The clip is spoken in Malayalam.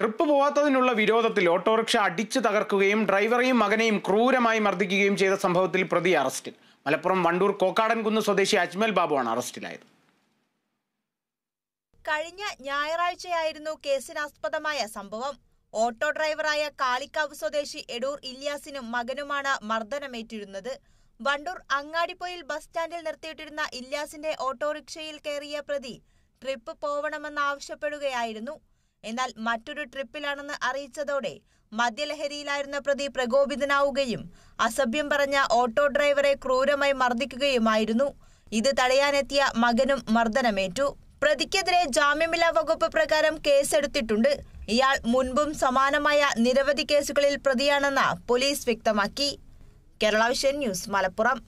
ട്രിപ്പ് പോവാത്തതിനുള്ള വിരോധത്തിൽ ഓട്ടോറിക്ഷ അടിച്ചു തകർക്കുകയും ഡ്രൈവറെയും മകനെയും ക്രൂരമായി മർദ്ദിക്കുകയും ചെയ്ത സംഭവത്തിൽ പ്രതി അറസ്റ്റിൽ മലപ്പുറം വണ്ടൂർ കോക്കാടൻകുന്ന് സ്വദേശി അജ്മൽ ബാബുവാണ് അറസ്റ്റിലായത് കഴിഞ്ഞ ഞായറാഴ്ചയായിരുന്നു കേസിനാസ്പദമായ സംഭവം ഓട്ടോ ഡ്രൈവറായ കാളിക്കാവ് സ്വദേശി എടൂർ ഇല്യാസിനും മകനുമാണ് മർദ്ദനമേറ്റിരുന്നത് വണ്ടൂർ അങ്ങാടിപ്പൊയിൽ ബസ് സ്റ്റാൻഡിൽ നിർത്തിയിട്ടിരുന്ന ഇല്യാസിന്റെ ഓട്ടോറിക്ഷയിൽ കയറിയ പ്രതി ട്രിപ്പ് പോവണമെന്നാവശ്യപ്പെടുകയായിരുന്നു എന്നാൽ മറ്റൊരു ട്രിപ്പിലാണെന്ന് അറിയിച്ചതോടെ മദ്യലഹരിയിലായിരുന്ന പ്രതി പ്രകോപിതനാവുകയും അസഭ്യം പറഞ്ഞ ഓട്ടോ ഡ്രൈവറെ ക്രൂരമായി മർദ്ദിക്കുകയുമായിരുന്നു ഇത് തടയാനെത്തിയ മകനും മർദ്ദനമേറ്റു പ്രതിക്കെതിരെ ജാമ്യമില്ലാ വകുപ്പ് പ്രകാരം കേസെടുത്തിട്ടുണ്ട് ഇയാൾ മുൻപും സമാനമായ നിരവധി കേസുകളിൽ പ്രതിയാണെന്ന് പോലീസ് വ്യക്തമാക്കി കേരള വിഷൻ ന്യൂസ് മലപ്പുറം